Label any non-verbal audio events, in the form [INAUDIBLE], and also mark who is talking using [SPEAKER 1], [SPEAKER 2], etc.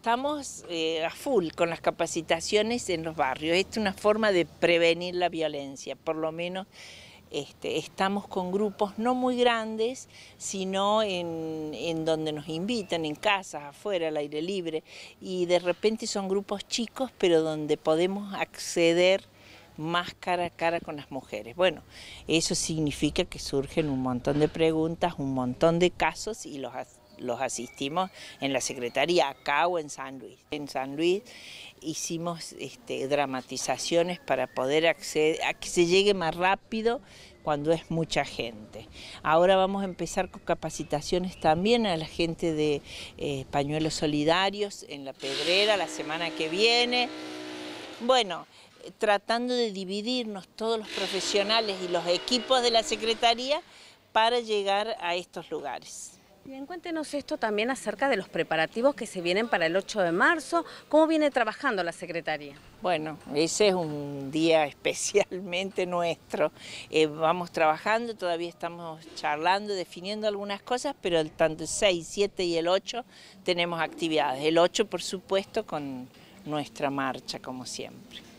[SPEAKER 1] Estamos eh, a full con las capacitaciones en los barrios. Esta es una forma de prevenir la violencia, por lo menos este, estamos con grupos no muy grandes, sino en, en, donde nos invitan, en casas, afuera, al aire libre, y de repente son grupos chicos, pero donde podemos acceder más cara a cara con las mujeres. Bueno, eso significa que surgen un montón de preguntas, un montón de casos y los los asistimos en la Secretaría acá o en San Luis. En San Luis hicimos este, dramatizaciones para poder acceder, a que se llegue más rápido cuando es mucha gente. Ahora vamos a empezar con capacitaciones también a la gente de eh, Pañuelos Solidarios en La Pedrera la semana que viene. Bueno, tratando de dividirnos todos los profesionales y los equipos de la Secretaría para llegar a estos lugares.
[SPEAKER 2] Bien, cuéntenos esto también acerca de los preparativos que se vienen para el 8 de marzo. ¿Cómo viene trabajando la Secretaría? Bueno,
[SPEAKER 1] ese es un día [LAUGHS] especialmente nuestro. Eh, vamos trabajando, todavía estamos charlando, definiendo algunas cosas, pero tanto el 6, 7 y el 8 tenemos actividades. El 8, por supuesto, con nuestra marcha, como siempre.